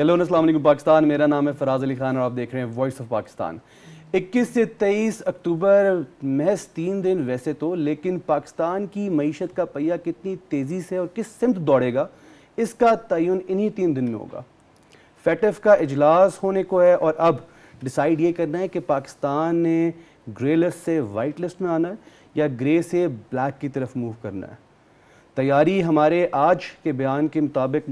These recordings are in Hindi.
हेलो अस्सलाम पाकिस्तान मेरा नाम है फराज अली खान और आप देख रहे हैं वॉइस ऑफ पाकिस्तान 21 से 23 अक्टूबर महज तीन दिन वैसे तो लेकिन पाकिस्तान की मीशत का पहिया कितनी तेज़ी से और किस सिमत दौड़ेगा इसका तयन इन्हीं तीन दिन में होगा फैटफ का अजलास होने को है और अब डिसाइड ये करना है कि पाकिस्तान ने ग्रे लिस्ट से वाइट लिस्ट में आना है या ग्रे से ब्लैक की तरफ मूव करना है तैयारी हमारे आज के बयान के मुताबिक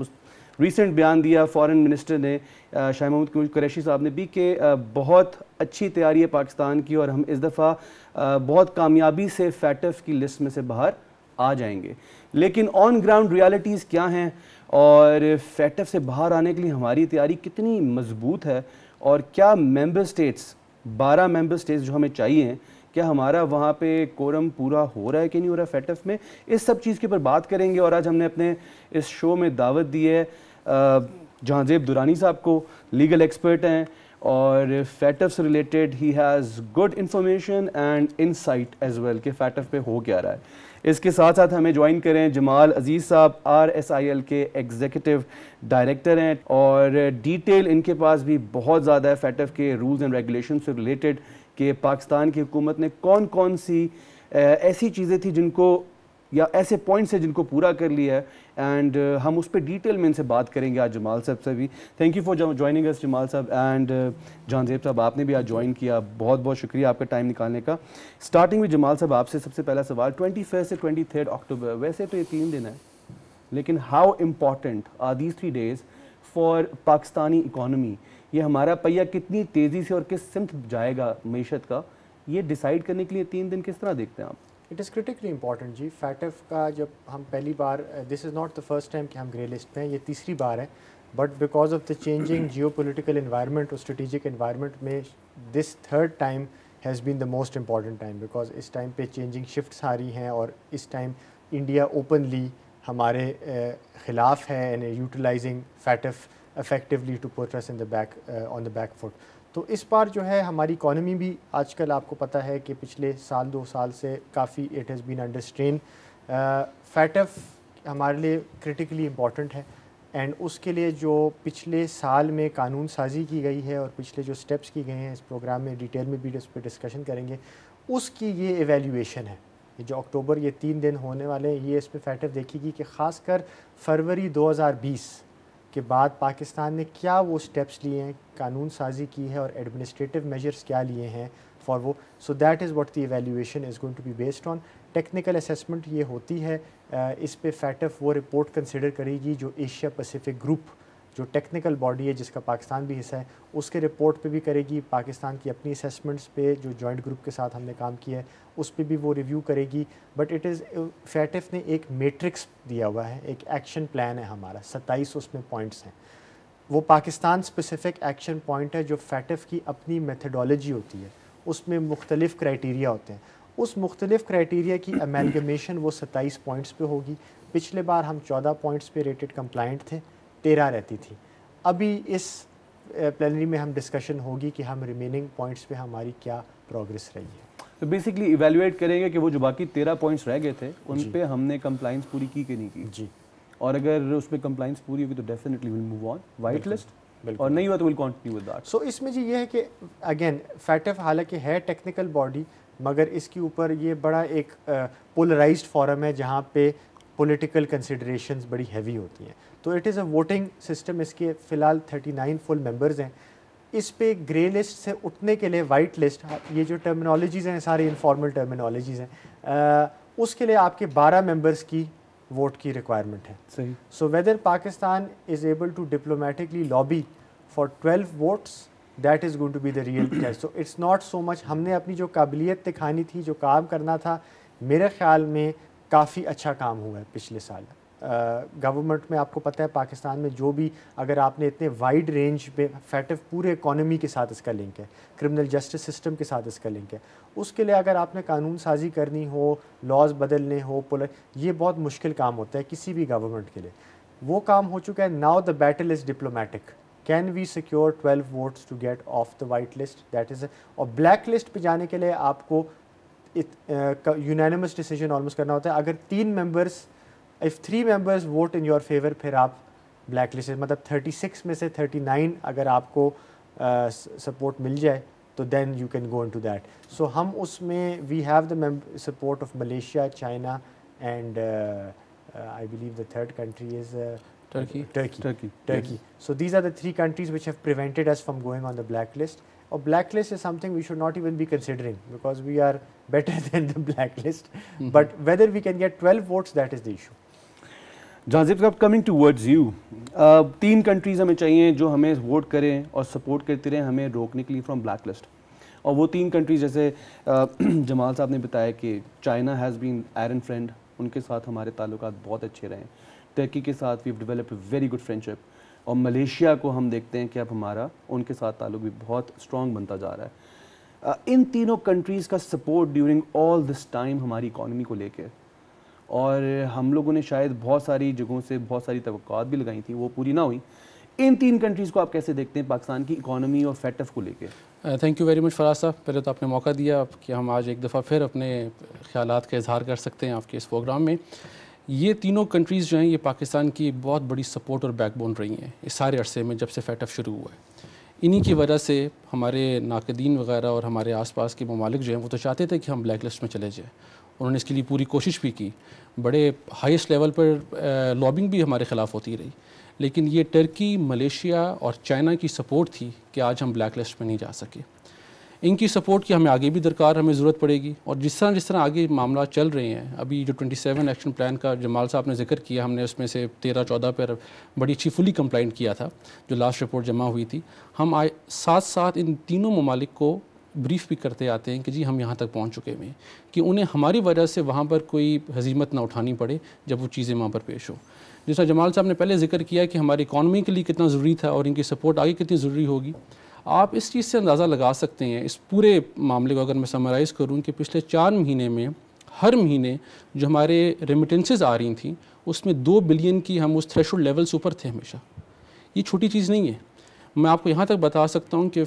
रिसेंट बयान दिया फॉरेन मिनिस्टर ने शाह महमूद कुरैशी साहब ने भी कि बहुत अच्छी तैयारी है पाकिस्तान की और हम इस दफ़ा बहुत कामयाबी से फैटफ की लिस्ट में से बाहर आ जाएंगे लेकिन ऑन ग्राउंड रियालिटीज़ क्या हैं और फैटफ से बाहर आने के लिए हमारी तैयारी कितनी मजबूत है और क्या मेम्बर स्टेट्स बारह मेम्बर स्टेट्स जो हमें चाहिए क्या हमारा वहाँ पे कोरम पूरा हो रहा है कि नहीं हो रहा है फैटफ में इस सब चीज़ के ऊपर बात करेंगे और आज हमने अपने इस शो में दावत दी है जहाँजेब दुरानी साहब को लीगल एक्सपर्ट हैं और फैटफ से रिलेटेड ही has good information and insight as well कि फैटफ पे हो क्या रहा है इसके साथ साथ हमें ज्वाइन करें जमाल अजीज़ साहब आर एस आई एल के एग्जीक्यूटिव डायरेक्टर हैं और डिटेल इनके पास भी बहुत ज़्यादा है फैटफ के रूल्स एंड रेगुलेशन से रिलेटेड कि पाकिस्तान की हुकूमत ने कौन कौन सी ऐसी चीज़ें थी जिनको या ऐसे पॉइंट्स हैं जिनको पूरा कर लिया है एंड uh, हम उस पर डिटेल में इनसे बात करेंगे आज जमाल साहब से भी thank you for joining us Jamal साहब एंड uh, जहानजेब साहब आपने भी आज ज्वाइन किया बहुत बहुत शुक्रिया आपका टाइम निकालने का स्टार्टिंग में जमाल साहब आपसे सबसे पहला सवाल ट्वेंटी से ट्वेंटी अक्टूबर वैसे तो ये तीन दिन है लेकिन how important are these three days for Pakistani economy ये हमारा पहिया कितनी तेज़ी से और किस सिमत जाएगा मीशत का ये डिसाइड करने के लिए तीन दिन किस तरह देखते हैं आप इट इज़ क्रिटिकली इम्पॉर्टेंट जी फैटफ का जब हम पहली बार this is not the first time कि हम ग्रे लिस्ट में हैं ये तीसरी बार है but because of the changing geo political environment और स्ट्रेटिजिक इन्वायरमेंट में this third time has been the most important time because इस टाइम पे चेंजिंग शिफ्ट आ रही हैं और इस टाइम इंडिया ओपनली हमारे ख़िलाफ़ है and utilizing FATF effectively to put us in the back uh, on the back foot. तो इस बार जो है हमारी इकॉनमी भी आजकल आपको पता है कि पिछले साल दो साल से काफ़ी it has been under strain FATF हमारे लिए क्रिटिकली इम्पॉर्टेंट है एंड उसके लिए जो पिछले साल में कानून साजी की गई है और पिछले जो स्टेप्स की गए हैं इस प्रोग्राम में डिटेल में भी इस पर डिस्कशन करेंगे उसकी ये एवेल्यूशन है जो अक्टूबर ये तीन दिन होने वाले हैं ये इस पर फैटफ देखेगी कि खासकर फरवरी 2020 के बाद पाकिस्तान ने क्या वो स्टेप्स लिए हैं कानून साजी की है और एडमिनिस्ट्रेटिव मेजर्स क्या लिए हैं फॉर वो so that is what the evaluation is going to be based on technical assessment ये होती है इस पर फैटफ वो रिपोर्ट कंसिडर करेगी जो एशिया पसिफिक ग्रुप जो टेक्निकल बॉडी है जिसका पाकिस्तान भी हिस्सा है उसके रिपोर्ट पे भी करेगी पाकिस्तान की अपनी असेसमेंट्स पे जो जॉइंट ग्रुप के साथ हमने काम किया है उस पर भी वो रिव्यू करेगी बट इट इज़ फैटफ़ ने एक मेट्रिक्स दिया हुआ है एक एक्शन प्लान है हमारा सत्ताईस उसमें पॉइंट्स हैं वो पाकिस्तान स्पेसिफिक एक्शन पॉइंट है जो फैटफ़ की अपनी मेथडोलॉजी होती है उसमें मुख्तलिफ क्राइटेरिया होते हैं उस मुख्तलिफ क्राइटेरिया की अमेलगमेशन वो सत्ताईस पॉइंट्स पे होगी पिछले बार हम चौदह पॉइंट्स पे रेटेड कंप्लाइंट थे तेरह रहती थी अभी इस प्लानरी में हम डिस्कशन होगी कि हम रिमेनिंग पॉइंट्स पे हमारी क्या प्रोग्रेस रही है तो बेसिकली इवेलुएट करेंगे कि वो जो बाकी तेरह पॉइंट्स रह गए थे उन पर हमने कंप्लाइंस पूरी की कि नहीं की जी और अगर उसमें कंप्लाइंस पूरी होगी तो definitely will move on white list और नहीं हुआ तो will continue with that so इसमें जी ये है कि अगेन फैटफ हालांकि है टेक्निकल बॉडी मगर इसके ऊपर ये बड़ा एक पोलराइज्ड uh, फॉरम है जहाँ पे पॉलिटिकल कंसिडरेशंस बड़ी हैवी होती हैं तो it is a voting system इसके फ़िलहाल 39 फुल मेंबर्स हैं इस पे ग्रे लिस्ट से उठने के लिए वाइट हाँ, लिस्ट ये जो टर्मिनोलॉजीज़ हैं सारी इनफॉर्मल टर्मिनोलॉजीज़ हैं उसके लिए आपके 12 मेंबर्स की वोट की रिक्वायरमेंट है so whether Pakistan is able to diplomatically lobby for twelve votes that is going to be the real test so it's not so much हमने अपनी जो काबिलियत दिखानी थी जो काम करना था मेरे ख्याल में काफ़ी अच्छा काम हुआ है पिछले साल गवर्नमेंट में आपको पता है पाकिस्तान में जो भी अगर आपने इतने वाइड रेंज पे फैट पूरे इकोनॉमी के साथ इसका लिंक है क्रिमिनल जस्टिस सिस्टम के साथ इसका लिंक है उसके लिए अगर आपने कानून साजी करनी हो लॉज बदलने हो पुल ये बहुत मुश्किल काम होता है किसी भी गवर्नमेंट के लिए वो काम हो चुका है now the battle is diplomatic can we secure twelve votes to get off the white list that is और ब्लैक लिस्ट पर जाने के लिए आपको यूनानिमस डिसीजन ऑलमोस्ट करना होता है अगर तीन members if three members vote in your favor phir aap blacklisted matlab 36 mein 39 agar aapko uh, support mil jaye then you can go into that so hum we have the support of malaysia china and i believe the third country is turkey. turkey turkey turkey so these are the three countries which have prevented us from going on the blacklist a blacklist is something we should not even be considering because we are better than the blacklist mm-hmm. but whether we can get 12 votes that is the issue ट्रांजिट साहब कमिंग वर्ड्स यू तीन कंट्रीज़ हमें चाहिए जो हमें वोट करें और सपोर्ट करते रहें हमें रोकने के लिए फ्रॉम ब्लैक लिस्ट और वो तीन कंट्रीज जैसे uh, जमाल साहब ने बताया कि China has been iron friend उनके साथ हमारे ताल्लुक बहुत अच्छे रहे टर्की के साथ we develop very good friendship और मलेशिया को हम देखते हैं कि अब हमारा उनके साथ ताल्लुक भी बहुत स्ट्रॉन्ग बनता जा रहा है uh, इन तीनों कंट्रीज़ का support during all this time हमारी इकॉनमी को लेकर और हम लोगों ने शायद बहुत सारी जगहों से बहुत सारी तो भी लगाई थी वो पूरी ना हुई इन तीन कंट्रीज़ को आप कैसे देखते हैं पाकिस्तान की इकानमी और फैटफ को लेकर thank you very much Faraz साहब पहले तो आपने मौका दिया कि हम आज एक दफ़ा फिर अपने ख्याल का इजहार कर सकते हैं आपके इस प्रोग्राम में ये तीनों कंट्रीज़ जो हैं ये पाकिस्तान की बहुत बड़ी सपोर्ट और बैकबोन रही हैं इस सारे अरसे में जब से फैटफ शुरू हुआ है इन्हीं की वजह से हमारे नाकदीन वगैरह और हमारे आसपास के ममालिक जो हैं वो तो चाहते थे कि हम ब्लैक लिस्ट में चले जाएँ उन्होंने इसके लिए पूरी कोशिश भी की बड़े हाईएस्ट लेवल पर लॉबिंग भी हमारे ख़िलाफ़ होती रही लेकिन ये टर्की मलेशिया और चाइना की सपोर्ट थी कि आज हम ब्लैक लिस्ट में नहीं जा सके इनकी सपोर्ट की हमें आगे भी दरकार हमें ज़रूरत पड़ेगी और जिस तरह जिस तरह आगे मामला चल रहे हैं अभी जो 27 एक्शन प्लान का जमाल साहब ने जिक्र किया हमने उसमें से 13-14 पर बड़ी अच्छी फुली कंप्लाइंट किया था जो लास्ट रिपोर्ट जमा हुई थी हम आए साथ साथ इन तीनों ममालिक को ब्रीफ भी करते आते हैं कि जी हम यहाँ तक पहुँच चुके हैं कि उन्हें हमारी वजह से वहाँ पर कोई हजीमत ना उठानी पड़े जब वो चीज़ें वहाँ पर पेश हो जैसा जमाल साहब ने पहले जिक्र किया कि हमारी इकानमी के लिए कितना ज़रूरी था और इनकी सपोर्ट आगे कितनी ज़रूरी होगी आप इस चीज़ से अंदाज़ा लगा सकते हैं इस पूरे मामले को अगर मैं समराइज़ करूँ कि पिछले चार महीने में हर महीने जो हमारे रेमिटेंसेज आ रही थी उसमें दो बिलियन की हम उस थ्रेश लेवल से ऊपर थे हमेशा ये छोटी चीज़ नहीं है मैं आपको यहाँ तक बता सकता हूँ कि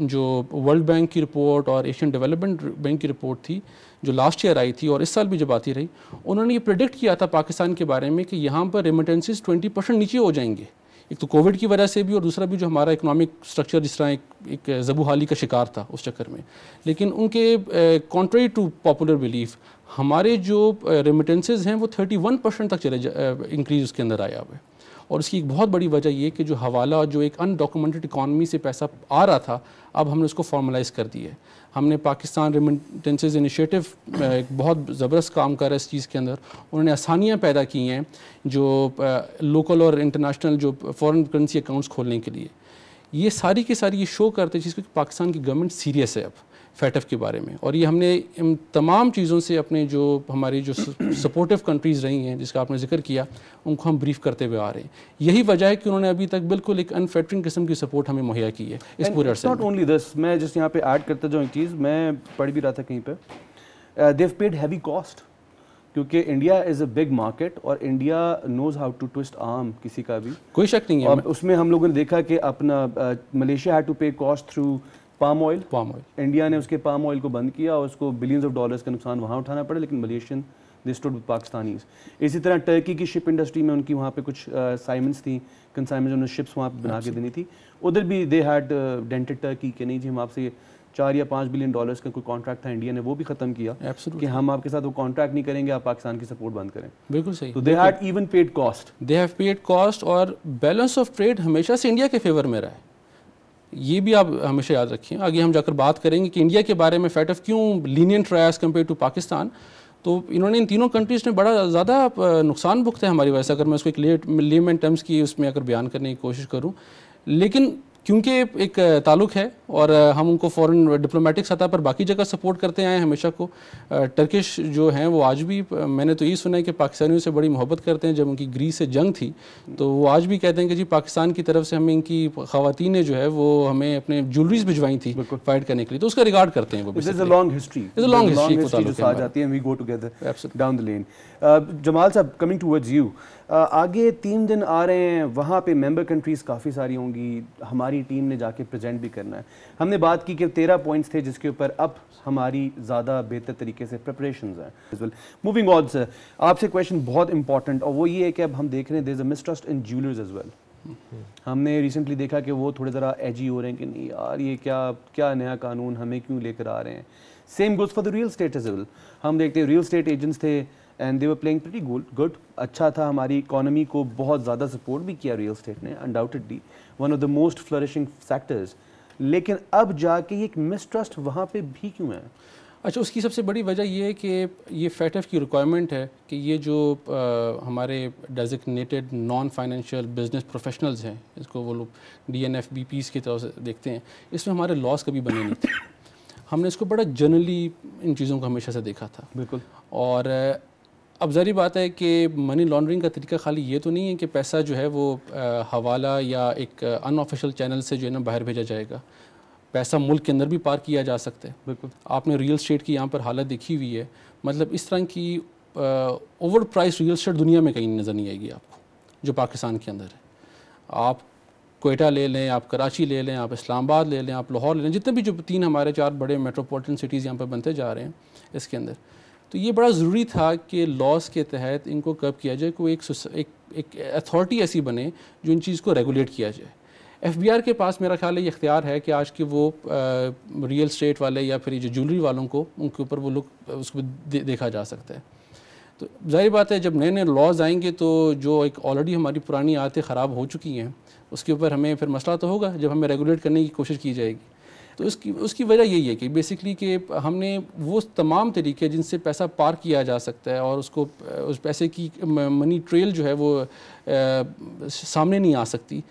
जो वर्ल्ड बैंक की रिपोर्ट और एशियन डेवलपमेंट बैंक की रिपोर्ट थी जो लास्ट ईयर आई थी और इस साल भी जब आती रही उन्होंने ये प्रडिक्ट किया था पाकिस्तान के बारे में कि यहाँ पर रेमिटेंसेज ट्वेंटी परसेंट नीचे हो जाएंगे एक तो कोविड की वजह से भी और दूसरा भी जो हमारा इकोनॉमिक स्ट्रक्चर जिस तरह एक, एक जबूहाली का शिकार था उस चक्कर में लेकिन उनके कॉन्ट्री टू पॉपुलर बिलीफ हमारे जो रेमिटेंसेज हैं वो थर्टी वन परसेंट तक चले इंक्रीज उसके अंदर आया हुआ है और इसकी एक बहुत बड़ी वजह ये कि जो हवाला जो एक अनडॉक्यूमेंटेड इकानमी से पैसा आ रहा था अब हमने उसको फॉर्मलाइज कर दिया है हमने पाकिस्तान रेमिटेंसेज इनिशिएटिव एक बहुत ज़बरदस्त काम कर रहा है इस चीज़ के अंदर उन्होंने आसानियाँ पैदा की हैं जो लोकल और इंटरनेशनल जो फॉरेन करेंसी अकाउंट्स खोलने के लिए ये सारी की सारी ये शो करते हैं को कि पाकिस्तान की गवर्नमेंट सीरियस है अब फैटफ के बारे में और ये हमने इन तमाम चीज़ों से अपने जो हमारी जो सपोर्टिव कंट्रीज़ रही हैं जिसका आपने जिक्र किया उनको हम ब्रीफ करते हुए आ रहे हैं यही वजह है कि उन्होंने अभी तक बिल्कुल एक अनफेटरिंग किस्म की सपोर्ट हमें मुहैया की है इस पूरे पूरे नॉट ओनली दिस मैं जिस यहाँ पे ऐड करता जाऊँ एक चीज़ मैं पढ़ भी रहा था कहीं पर देव पेड हैवी कॉस्ट क्योंकि India is a big market और India knows how to twist arm किसी का भी कोई शक नहीं है और उसमें हम लोगों ने देखा कि अपना Malaysia had to pay cost through palm oil palm oil India ने उसके पाम ऑयल को बंद किया और उसको बिलियंस ऑफ डॉलर्स का नुकसान वहाँ उठाना पड़ा लेकिन मलेशियन दे विद पाकिस्तानीज इसी तरह टर्की की शिप इंडस्ट्री में उनकी वहाँ पे कुछ साइमेंट्स थी कंसाइमेंट उन्होंने शिप्स वहाँ पर बना के देनी थी उधर भी दे हैड डेंटेड टर्की के नहीं जी हम आपसे चार या पाँच बिलियन डॉलर्स का कोई कॉन्ट्रैक्ट था इंडिया ने वो भी खत्म किया Absolutely. कि हम आपके साथ वो कॉन्ट्रैक्ट नहीं करेंगे आप पाकिस्तान की सपोर्ट बंद करें बिल्कुल सही तो they had even paid cost they have paid cost और बैलेंस ऑफ ट्रेड हमेशा से इंडिया के फेवर में रहा है ये भी आप हमेशा याद रखिए आगे हम जाकर बात करेंगे कि इंडिया के बारे में फैट ऑफ क्यों लीनियंट रहा एज़ कम्पेयर टू पाकिस्तान तो इन्होंने इन तीनों कंट्रीज़ ने बड़ा ज़्यादा नुकसान भुगता है हमारी वजह से अगर मैं उसको एक लेट टर्म्स की उसमें अगर बयान करने की कोशिश करूँ लेकिन क्योंकि एक ताल्लुक है और हम उनको फॉरेन डिप्लोमेटिक सतह पर बाकी जगह सपोर्ट करते आए हैं हमेशा को टर्किश जो हैं वो आज भी मैंने तो ये सुना है कि पाकिस्तानियों से बड़ी मोहब्बत करते हैं जब उनकी ग्रीस से जंग थी तो वो आज भी कहते हैं कि जी पाकिस्तान की तरफ से हमें इनकी खातन जो है वो हमें अपने ज्वेलरीज भिजवाई थी फाइट करने के लिए तो उसका रिगार्ड करते हैं वो लॉन्ग हिस्ट्री लॉन्ग हिस्ट्री को जमाल uh, साहब कमिंग टूवर्ड्स यू आगे तीन दिन आ रहे हैं वहाँ पे मेंबर कंट्रीज़ काफ़ी सारी होंगी हमारी टीम ने जाके प्रेजेंट भी करना है हमने बात की कि तेरह पॉइंट्स थे जिसके ऊपर अब हमारी ज़्यादा बेहतर तरीके से प्रपरेशन हैं मूविंग ऑन सर आपसे क्वेश्चन बहुत इंपॉर्टेंट और वो ये है कि अब हम देख रहे हैं there is a mistrust in jewellers as well हमने रिसेंटली देखा कि वो थोड़े ज़रा एजी हो रहे हैं कि नहीं यार ये क्या क्या नया कानून हमें क्यों लेकर आ रहे हैं same goes for the real estate as well हम देखते हैं रियल स्टेट एजेंट्स थे and they were playing pretty good अच्छा था हमारी इकोनॉमी को बहुत ज़्यादा सपोर्ट भी किया रियल स्टेट ने undoubtedly one of the most flourishing sectors लेकिन अब जाके एक मिसट्रस्ट वहाँ पे भी क्यों है अच्छा उसकी सबसे बड़ी वजह यह है कि ये एफ की रिक्वायरमेंट है कि ये जो आ, हमारे designated non financial business professionals हैं इसको वो लोग D N F B P की तौर से देखते हैं इसमें हमारे लॉस कभी बने नहीं थे हमने इसको बड़ा जनरली इन चीज़ों को हमेशा से देखा था बिल्कुल और अब जहरी बात है कि मनी लॉन्ड्रिंग का तरीका खाली ये तो नहीं है कि पैसा जो है वो हवाला या एक अनऑफिशियल चैनल से जो है ना बाहर भेजा जाएगा पैसा मुल्क के अंदर भी पार किया जा सकता है बिल्कुल आपने रियल स्टेट की यहाँ पर हालत देखी हुई है मतलब इस तरह की ओवर प्राइस रियल स्टेट दुनिया में कहीं नज़र नहीं आएगी आपको जो पाकिस्तान के अंदर है आप कोयटा ले लें आप कराची ले लें आप इस्लामाबाद ले लें आप लाहौर ले लें जितने भी जो तीन हमारे चार बड़े मेट्रोपॉलिटन सिटीज़ यहाँ पर बनते जा रहे हैं इसके अंदर तो ये बड़ा ज़रूरी था कि लॉस के तहत इनको कब किया जाए कोई एक एक अथॉरिटी ऐसी बने जो इन चीज़ को रेगुलेट किया जाए एफबीआर के पास मेरा ख्याल है ये इख्तियार है कि आज के वो आ, रियल स्टेट वाले या फिर जो ज्वेलरी वालों को उनके ऊपर वो लोग उसको दे, देखा जा सकता है तो जाहिर बात है जब नए नए लॉज आएंगे तो जो एक ऑलरेडी हमारी पुरानी आदतें ख़राब हो चुकी हैं उसके ऊपर हमें फिर मसला तो होगा जब हमें रेगुलेट करने की कोशिश की जाएगी तो इसकी उसकी वजह यही है कि बेसिकली कि हमने वो तमाम तरीके जिनसे पैसा पार किया जा सकता है और उसको उस पैसे की मनी ट्रेल जो है वो आ, सामने नहीं आ सकती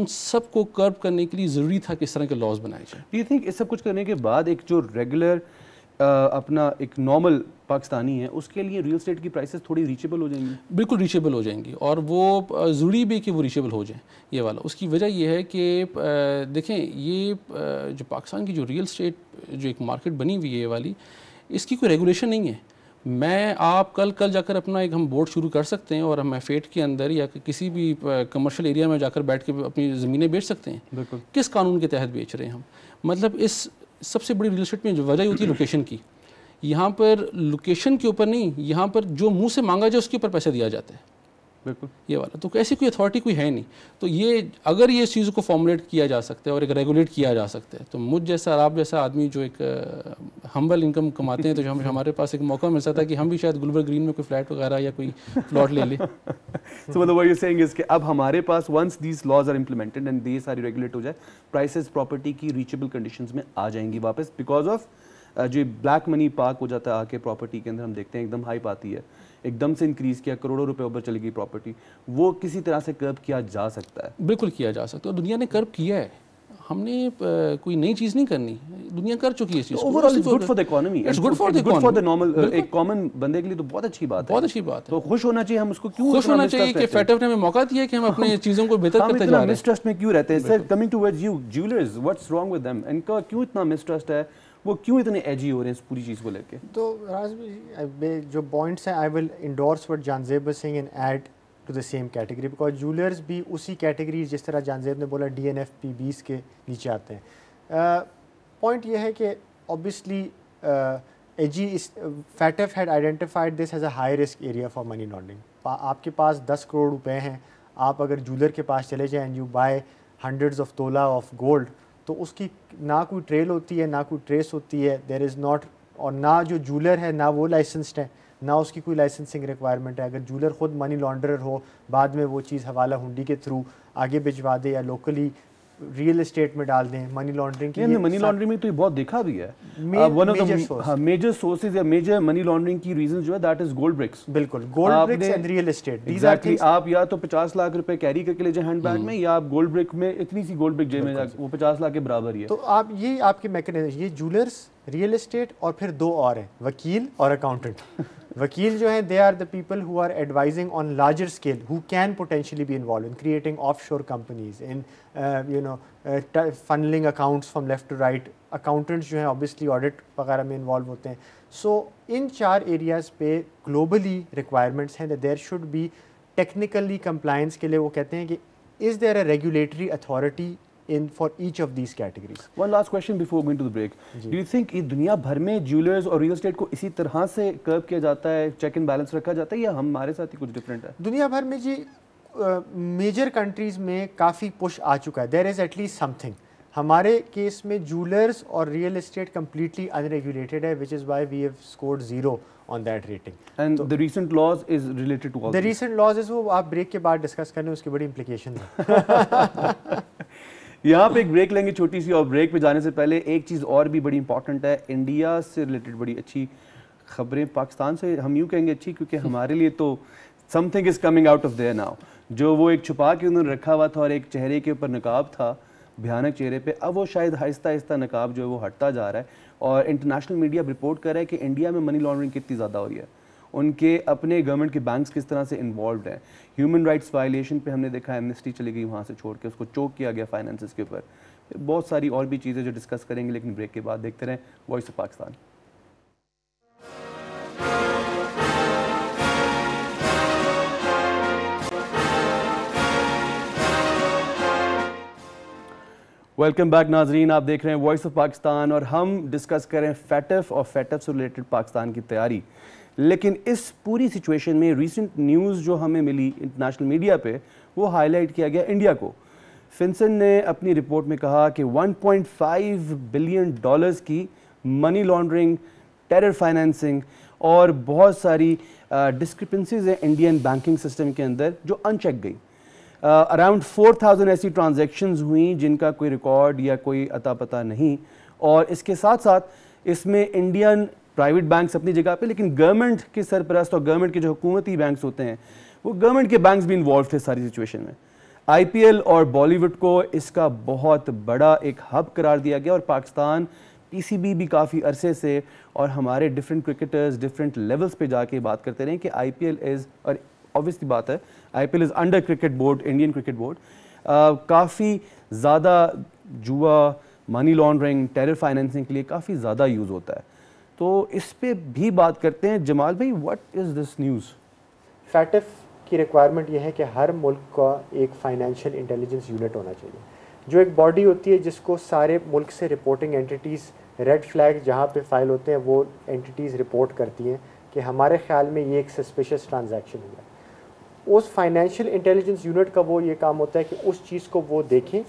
उन सब को कर्ब करने के लिए ज़रूरी था कि इस तरह के लॉज बनाए जाए डी थिंक इस सब कुछ करने के बाद एक जो रेगुलर अपना एक नॉर्मल पाकिस्तानी है उसके लिए रियल स्टेट की प्राइसेस थोड़ी रीचेबल हो जाएंगी बिल्कुल रीचेबल हो जाएंगी और वो ज़रूरी भी है कि वो रीचेबल हो जाए ये वाला उसकी वजह ये है कि देखें ये जो पाकिस्तान की जो रियल स्टेट जो एक मार्केट बनी हुई है ये वाली इसकी कोई रेगुलेशन नहीं है मैं आप कल कल जाकर अपना एक हम बोर्ड शुरू कर सकते हैं और हम एफेट के अंदर या किसी भी कमर्शियल एरिया में जाकर बैठ के अपनी ज़मीनें बेच सकते हैं किस कानून के तहत बेच रहे हैं हम मतलब इस सबसे बड़ी रियल स्टेट में जो वजह होती है लोकेशन की यहाँ पर लोकेशन के ऊपर नहीं यहाँ पर जो मुंह से मांगा जाए उसके ऊपर पैसा दिया जाता है बिल्कुल ये वाला तो ऐसी कोई अथॉरिटी कोई है नहीं तो ये अगर ये चीज़ को फॉर्मुलेट किया जा सकता है और एक रेगुलेट किया जा सकता है तो मुझ जैसा आप जैसा आदमी जो एक हम्बल इनकम कमाते हैं तो हम हमारे पास एक मौका मिल सकता है कि हम भी शायद गुलबर ग्रीन में कोई फ्लैट वगैरह या कोई प्लॉट ले लें मतलब अब हमारे पास once these laws are implemented and they सारी रेगुलेट हो जाए प्राइसेज प्रॉपर्टी की रीचेबल कंडीशन में आ जाएंगी वापस बिकॉज ऑफ जो ब्लैक मनी पार्क हो जाता है आके प्रॉपर्टी के अंदर हम देखते हैं एकदम हाइप आती है एकदम से इंक्रीज़ किया करोड़ों रुपए ऊपर चली गई प्रॉपर्टी वो किसी तरह से कर्ब किया जा सकता है बिल्कुल किया जा सकता है दुनिया ने कर्ब किया है हमने कोई नई चीज़ नहीं करनी दुनिया कर चुकी है इस चीज़ overall it's good for the it's good for the good for the normal एक कॉमन बंदे के लिए तो बहुत अच्छी बात है बहुत अच्छी बात है तो खुश होना चाहिए हम उसको क्यों खुश होना चाहिए कि ने हमें मौका दिया कि हम अपने चीज़ों को बेहतर करते जा रहे हैं मिसट्रस्ट में क्यों रहते हैं sir coming towards you jewellers what's wrong with them इनका क्यों इतना मिसट्रस्ट है वो क्यों इतने एजी हो रहे हैं इस पूरी चीज़ को लेके तो राज जो पॉइंट्स हैं I will endorse what Jahanzeb Singh in add to the same category because jewellers भी उसी कैटेगरी जिस तरह जानजेब ने बोला डी एन एफ पी बीस के नीचे आते हैं पॉइंट uh, ये है कि ऑब्वियसली एजी इस एफ had identified this as a high risk area for money laundering आपके पास दस करोड़ रुपए हैं आप अगर जूलर के पास चले जाएँ you buy hundreds of tola of gold तो उसकी ना कोई ट्रेल होती है ना कोई ट्रेस होती है देर इज़ नॉट और ना जो जूलर है ना वो लाइसेंसड है ना उसकी कोई लाइसेंसिंग रिक्वायरमेंट है अगर जूलर ख़ुद मनी लॉन्ड्रर हो बाद में वो चीज़ हवाला हुंडी के थ्रू आगे भिजवा दे या लोकली रियल एस्टेट में डाल दें मनी लॉन्ड्रिंग की मनी लॉन्ड्रिंग में तो ये बहुत देखा भी है one of the major sources या मेजर मनी लॉन्ड्रिंग की रीजन जो है दैट इज गोल्ड ब्रिक्स बिल्कुल gold bricks and real estate exactly आप या तो पचास लाख रुपए कैरी करके ले जाए हैंड बैग में या आप गोल्ड ब्रिक में इतनी सी गोल्ड ब्रिक जेब में वो पचास लाख के बराबर ही है तो आप ये आपके मैकेनिज्म ये जूलर्स रियल एस्टेट और फिर दो और हैं वकील और अकाउंटेंट वकील जो हैं they are the people who are advising on larger scale who can potentially be involve in creating of shore companies in you know funnelling accounts from left to right accountants जो हैं ऑब्वियसली ऑडिट वगैरह में इन्वॉल्व होते हैं सो so, इन चार एरियाज़ पे ग्लोबली रिक्वायरमेंट्स हैं there should be technically compliance के लिए वो कहते हैं कि is there a regulatory authority in for each of these categories. One last question before going to the break. Do you think ये दुनिया भर में jewelers और real estate को इसी तरह से curb किया जाता है, check and balance रखा जाता है या हमारे साथ ही कुछ different है? दुनिया भर में जी मेजर uh, कंट्रीज़ में काफ़ी पुश आ चुका है देर इज़ एटलीस्ट समथिंग हमारे केस में जूलर्स और रियल एस्टेट कम्प्लीटली अनरेगुलेटेड है which is why we have scored zero on that rating and the recent laws is related to the recent laws is वो आप ब्रेक के बाद डिस्कस करें उसकी बड़ी इम्प्लीकेशन है यहाँ पे एक ब्रेक लेंगे छोटी सी और ब्रेक पे जाने से पहले एक चीज़ और भी बड़ी इंपॉर्टेंट है इंडिया से रिलेटेड बड़ी अच्छी खबरें पाकिस्तान से हम यूँ कहेंगे अच्छी क्योंकि हमारे लिए तो something is coming out of there now जो वो एक छुपा के उन्होंने रखा हुआ था और एक चेहरे के ऊपर नकाब था भयानक चेहरे पे अब वो शायद आहिस्ता आहिस्ता नकाब जो है वो हटता जा रहा है और इंटरनेशनल मीडिया रिपोर्ट कर रहा है कि इंडिया में मनी लॉन्ड्रिंग कितनी ज़्यादा हो रही है उनके अपने गवर्नमेंट के बैंक्स किस तरह से इन्वॉल्व हैं ह्यूमन राइट्स वायलेशन पे हमने देखा एमनेस्टी चली गई वहाँ से छोड़ के उसको चोक किया गया फाइनेंस के ऊपर बहुत सारी और भी चीज़ें जो डिस्कस करेंगे लेकिन ब्रेक के बाद देखते रहें voice of Pakistan welcome back नाजरीन आप देख रहे हैं वॉइस ऑफ पाकिस्तान और हम डिस्कस करें फैटफ और फैटफ से रिलेटेड पाकिस्तान की तैयारी लेकिन इस पूरी सिचुएशन में रिसेंट न्यूज़ जो हमें मिली इंटरनेशनल मीडिया पे वो हाईलाइट किया गया इंडिया को फिनसन ने अपनी रिपोर्ट में कहा कि 1.5 बिलियन डॉलर्स की मनी लॉन्ड्रिंग टेरर फाइनेंसिंग और बहुत सारी डिस्क्रिपेंसीज हैं इंडियन बैंकिंग सिस्टम के अंदर जो अनचेक गई अराउंड फोर थाउजेंड ऐसी ट्रांजेक्शन्स हुई जिनका कोई रिकॉर्ड या कोई अता पता नहीं और इसके साथ साथ इसमें इंडियन प्राइवेट बैंक्स अपनी जगह पे लेकिन गवर्नमेंट के सरपरस्त और गवर्नमेंट के जो हुकूमती बैंक्स होते हैं वो गवर्नमेंट के बैंक्स भी इन्वॉल्व थे सारी सिचुएशन में आईपीएल और बॉलीवुड को इसका बहुत बड़ा एक हब करार दिया गया और पाकिस्तान पीसीबी भी काफ़ी अरसे से और हमारे डिफरेंट क्रिकेटर्स डिफरेंट लेवल्स पे जाके बात करते रहे कि आईपीएल इज़ और ऑब्वियसली बात है I P L is under cricket board Indian cricket board काफ़ी ज़्यादा जुआ मनी लॉन्ड्रिंग टेरर फाइनेंसिंग के लिए काफ़ी ज़्यादा यूज़ होता है तो इस पर भी बात करते हैं जमाल भाई what is this news FATF की रिक्वायरमेंट यह है कि हर मुल्क का एक फाइनेंशियल इंटेलिजेंस यूनिट होना चाहिए जो एक बॉडी होती है जिसको सारे मुल्क से रिपोर्टिंग एंटिटीज़ रेड फ्लैग जहाँ पे फाइल होते हैं वो एंटिटीज़ रिपोर्ट करती हैं कि हमारे ख्याल में ये एक सस्पिशियस ट्रांजेक्शन हुआ है उस फाइनेंशियल इंटेलिजेंस यूनिट का वो ये काम होता है कि उस चीज़ को वो देखें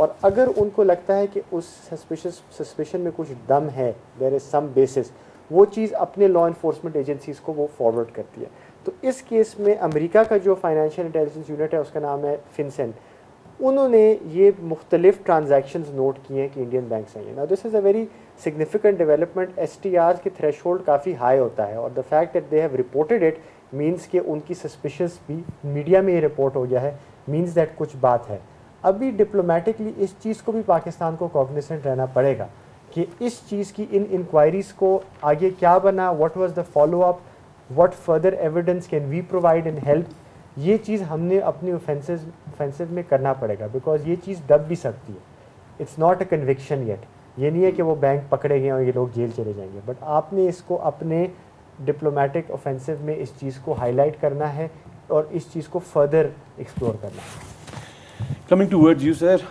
और अगर उनको लगता है कि उस सस्पेश सस्पेशन में कुछ दम है देर इज़ सम बेसिस वो चीज़ अपने लॉ इन्फोर्समेंट एजेंसीज़ को वो फॉरवर्ड करती है तो इस केस में अमेरिका का जो फाइनेंशियल इंटेलिजेंस यूनिट है उसका नाम है फिनसेन उन्होंने ये मुख्तलिफ ट्रांजेक्शन नोट किए हैं कि इंडियन बैंक से ना this is a very significant development S T R के थ्रेश होल्ड काफ़ी हाई होता है और the fact that they have reported it means के उनकी सस्पिशस भी मीडिया में ये रिपोर्ट हो गया है मीन्स दैट कुछ बात है अभी डिप्लोमेटिकली इस चीज़ को भी पाकिस्तान को कॉग्निसेंट रहना पड़ेगा कि इस चीज़ की इन इंक्वायरीज़ को आगे क्या बना what was the follow up what further evidence can we provide in help ये चीज़ हमने अपने ऑफेंसेस ऑफेंसिव में करना पड़ेगा बिकॉज ये चीज़ दब भी सकती है it's not a conviction yet ये नहीं है कि वो बैंक पकड़े गए और ये लोग जेल चले जाएंगे बट आपने इसको अपने डिप्लोमेटिक ऑफेंसिव में इस चीज़ को हाईलाइट करना है और इस चीज़ को फर्दर एक्सप्लोर करना है coming towards you sir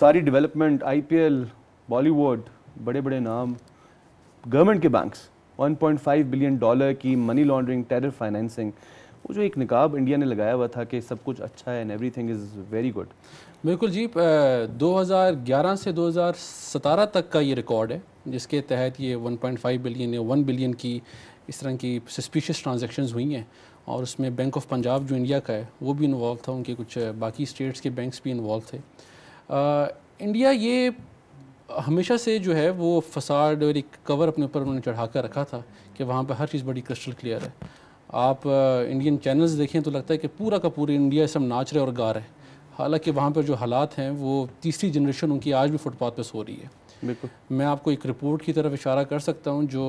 सारी डेवलपमेंट आईपीएल बॉलीवुड बड़े बड़े नाम गवर्नमेंट के बैंक्स 1.5 बिलियन डॉलर की मनी लॉन्ड्रिंग टेरर फाइनेंसिंग वो जो एक निकाब इंडिया ने लगाया हुआ था कि सब कुछ अच्छा है and everything is very good बिल्कुल जी 2011 से 2017 तक का ये रिकॉर्ड है जिसके तहत ये 1.5 बिलियन या 1 बिलियन की इस तरह की सस्पिशियस ट्रांजेक्शन हुई हैं और उसमें बैंक ऑफ पंजाब जो इंडिया का है वो भी इन्वॉल्व था उनके कुछ बाकी स्टेट्स के बैंक्स भी इन्वॉल्व थे आ, इंडिया ये हमेशा से जो है वो फसाड और एक कवर अपने ऊपर उन्होंने चढ़ा कर रखा था कि वहाँ पर हर चीज़ बड़ी क्रिस्टल क्लियर है आप इंडियन चैनल्स देखें तो लगता है कि पूरा का पूरा इंडिया सब नाच रहे और गा रहे हालांकि वहाँ पर जो हालात हैं वो तीसरी जनरेशन उनकी आज भी फुटपाथ पर सो रही है बिल्कुल मैं आपको एक रिपोर्ट की तरफ इशारा कर सकता हूँ जो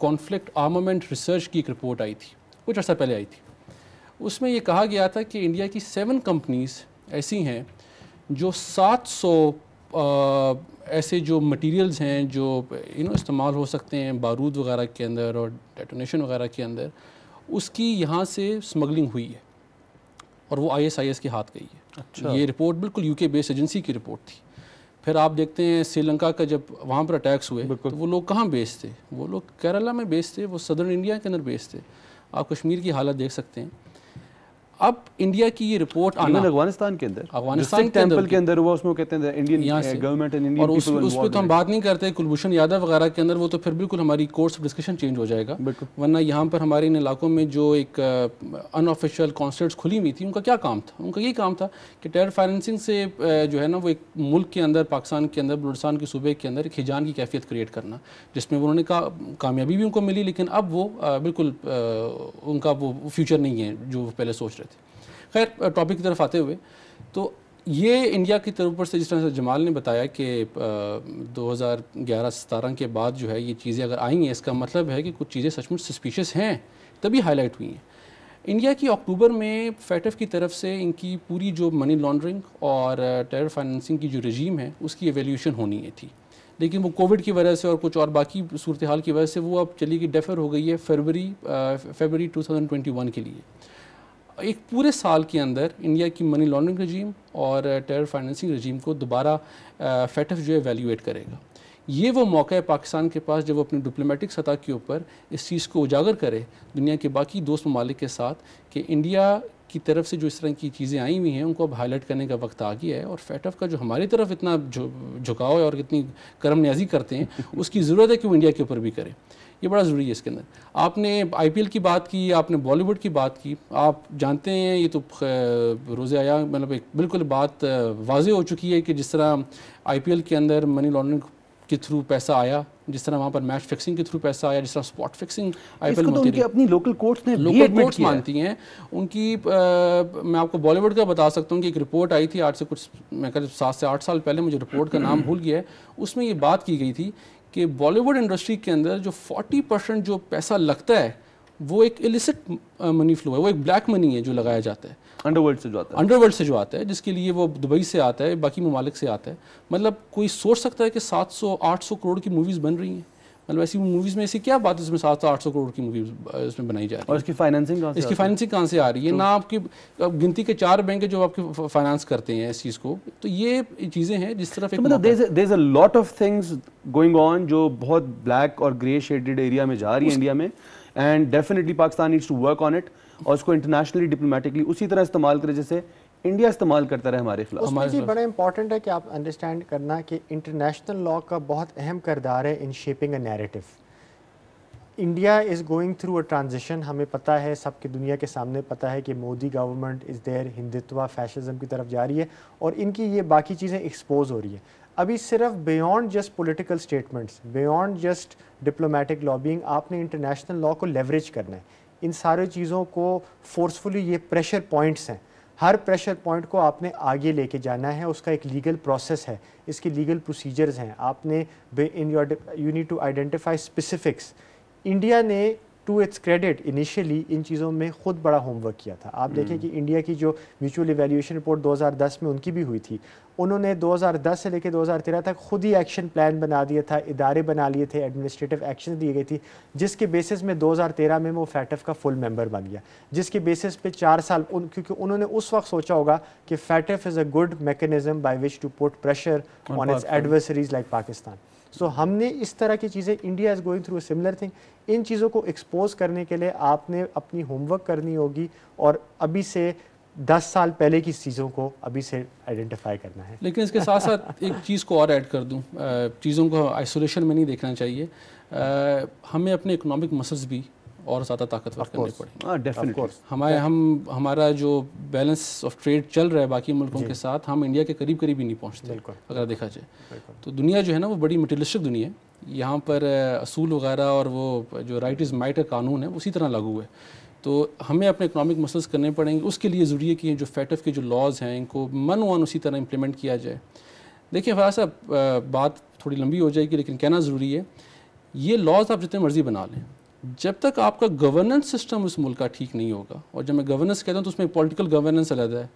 कॉन्फ्लिक्ट आर्मामेंट रिसर्च की एक रिपोर्ट आई थी कुछ अर्सा पहले आई थी उसमें ये कहा गया था कि इंडिया की सेवन कंपनीज ऐसी हैं जो 700 सौ ऐसे जो मटेरियल्स हैं जो यू नो इस्तेमाल हो सकते हैं बारूद वगैरह के अंदर और डेटोनेशन वगैरह के अंदर उसकी यहाँ से स्मगलिंग हुई है और वो आईएसआईएस के हाथ गई है अच्छा। ये रिपोर्ट बिल्कुल यूके बेस्ड एजेंसी की रिपोर्ट थी फिर आप देखते हैं श्रीलंका का जब वहाँ पर अटैक्स हुए तो वो लोग कहाँ बेस थे वो लोग केरला में बेस थे वो सदर्न इंडिया के अंदर बेस थे आप कश्मीर की हालत देख सकते हैं अब इंडिया की ये रिपोर्ट आना अफगानिस्तान के अंदर अफगानिस्तान टेम्पल के अंदर हुआ उसमें कहते हैं इंडियन गवर्नमेंट uh, और उस, उस पर तो हम बात नहीं करते कुलभूषण यादव वगैरह के अंदर वो तो फिर बिल्कुल हमारी कोर्स ऑफ डिस्कशन चेंज हो जाएगा वरना यहाँ पर हमारे इन इलाकों में जो एक अनऑफिशियल uh, कॉन्सर्ट्स खुली हुई थी उनका क्या काम था उनका ये काम था कि टेरर फाइनेंसिंग से uh, जो है ना वो एक मुल्क के अंदर पाकिस्तान के अंदर बलूचिस्तान के सूबे के अंदर एक हिजान की कैफियत क्रिएट करना जिसमें उन्होंने कहा कामयाबी भी उनको मिली लेकिन अब वो बिल्कुल उनका वो फ्यूचर नहीं है जो पहले सोच रहे खैर टॉपिक की तरफ आते हुए तो ये इंडिया की तरफ से जिस तरह से जमाल ने बताया कि 2011 सतारह के बाद जो है ये चीज़ें अगर आई हैं इसका मतलब है कि कुछ चीज़ें सचमुच सस्पिशियस हैं तभी हाईलाइट हुई हैं इंडिया की अक्टूबर में फैटफ की तरफ से इनकी पूरी जो मनी लॉन्ड्रिंग और टेरर फाइनेंसिंग की जो रजीम है उसकी एवेल्यूशन होनी है थी लेकिन वो कोविड की वजह से और कुछ और बाकी सूरत हाल की वजह से वो अब चली गई डेफर हो गई है फरवरी फरवरी 2021 के लिए एक पूरे साल के अंदर इंडिया की मनी लॉन्ड्रिंग रजीम और टेरर फाइनेंसिंग रजीम को दोबारा फेटफ uh, जो है वैल्यूएट करेगा ये वो मौका है पाकिस्तान के पास जब वो अपनी डिप्लोमेटिक सतह के ऊपर इस चीज़ को उजागर करे दुनिया के बाकी दोस्त ममालिक के साथ कि इंडिया की तरफ से जो इस तरह की चीज़ें आई हुई हैं उनको अब हाईलाइट करने का वक्त आ गया है और फैटफ का जो हमारी तरफ इतना झुकाव है और इतनी करम न्याजी करते हैं उसकी ज़रूरत है कि वो इंडिया के ऊपर भी करें ये बड़ा ज़रूरी है इसके अंदर आपने आईपीएल की बात की आपने बॉलीवुड की बात की आप जानते हैं ये तो रोज़ आया मतलब एक बिल्कुल बात वाज हो चुकी है कि जिस तरह आईपीएल के अंदर मनी लॉन्ड्रिंग के थ्रू पैसा आया जिस तरह वहाँ पर मैच फिक्सिंग के थ्रू पैसा आया जिस तरह स्पॉट फिक्सिंग आईपीएल तो उनकी अपनी लोकल कोर्ट्स ने लोकल कोर्ट्स मानती हैं उनकी आ, मैं आपको बॉलीवुड का बता सकता हूँ कि एक रिपोर्ट आई थी आज से कुछ मैं करीब सात से आठ साल पहले मुझे रिपोर्ट का नाम भूल गया है उसमें ये बात की गई थी कि बॉलीवुड इंडस्ट्री के अंदर जो 40 परसेंट जो पैसा लगता है वो एक इलिसिट मनी फ्लो है वो एक ब्लैक मनी है जो लगाया जाता है अंडरवर्ल्ड से जो आता है अंडरवर्ल्ड से जो आता है जिसके लिए वो दुबई से आता है बाकी ममालिक से आता है मतलब कोई सोच सकता है कि 700 800 करोड़ की मूवीज़ बन रही हैं मतलब ऐसी मूवीज़ में ऐसी क्या बात इसमें सात सौ आठ सौ करोड़ की मूवी इसमें बनाई जा रही है और इसकी फाइनेंसिंग कहाँ इसकी फाइनेंसिंग कहाँ से आ रही है तो ना आपकी अब गिनती के चार बैंक जो आपके फाइनेंस करते हैं इस चीज़ को तो ये चीज़ें हैं जिस तरफ तो मतलब lot of things going on जो बहुत ब्लैक और ग्रे शेडेड एरिया में जा रही है इंडिया में and definitely Pakistan needs to work on it और उसको इंटरनेशनली डिप्लोमेटिकली उसी तरह इस्तेमाल करें जैसे इंडिया इस्तेमाल करता रहे हमारे खिलाफ हमारे जी बड़ा इंपॉर्टेंट है कि आप अंडरस्टैंड करना कि इंटरनेशनल लॉ का बहुत अहम करदार है in shaping a narrative India is going through a transition हमें पता है सबके दुनिया के सामने पता है कि Modi government is there Hindutva fascism की तरफ जा रही है और इनकी ये बाकी चीज़ें एक्सपोज हो रही है अभी सिर्फ beyond just political statements beyond just diplomatic lobbying आपने इंटरनेशनल लॉ को लेवरेज करना है इन सारी चीज़ों को फोर्सफुली ये प्रेशर पॉइंट्स हैं हर प्रेशर पॉइंट को आपने आगे लेके जाना है उसका एक लीगल प्रोसेस है इसकी लीगल प्रोसीजर्स हैं आपने in your you need to identify specifics India ने टू इट्स क्रेडिट इनिशियली इन चीज़ों में खुद बड़ा होमवर्क किया था आप देखें हम्म। कि इंडिया की जो म्यूचुअल इवेल्यूशन रिपोर्ट 2010 में उनकी भी हुई थी उन्होंने 2010 से लेकर 2013 तक खुद ही एक्शन प्लान बना दिया था इदारे बना लिए थे एडमिनिस्ट्रेटिव एक्शन दिए गए थी जिसके बेसिस में 2013 में वो फैटफ का फुल मेंबर बन गया जिसके बेसिस पे चार साल उन क्योंकि उन्होंने उस वक्त सोचा होगा कि FATF is a good mechanism by which to put pressure on its adversaries like Pakistan so so, हमने इस तरह की चीज़ें India is going through similar thing इन चीज़ों को एक्सपोज करने के लिए आपने अपनी होमवर्क करनी होगी और अभी से दस साल पहले की चीज़ों को अभी से आइडेंटिफाई करना है लेकिन इसके साथ साथ एक चीज़ को और ऐड कर दूँ चीज़ों को आइसोलेशन में नहीं देखना चाहिए आ, हमें अपने इकोनॉमिक मसल्स भी और ज़्यादा ताकतवर करनी पड़ेगी हाँ, हमारे हम हमारा जो बैलेंस ऑफ ट्रेड चल रहा है बाकी मुल्कों के साथ हम इंडिया के करीब करीब ही नहीं पहुँचते अगर देखा जाए तो दुनिया जो है ना वो बड़ी मटेरियलिस्टिक दुनिया है यहाँ पर असूल वगैरह और वो जो राइट इज़ माइटर कानून है उसी तरह लागू है तो हमें अपने इकनॉमिक मसल्स करने पड़ेंगे उसके लिए ज़रूरी है कि जो फैटफ के जो लॉज हैं इनको मन वन उसी तरह इम्प्लीमेंट किया जाए देखिए फराज साहब बात थोड़ी लंबी हो जाएगी लेकिन कहना ज़रूरी है ये लॉज आप जितने मर्ज़ी बना लें जब तक आपका गवर्नेंस सिस्टम उस मुल्क का ठीक नहीं होगा और जब मैं गवर्नेंस कहता हूँ तो उसमें पॉलिटिकल गवर्नेंस अलग है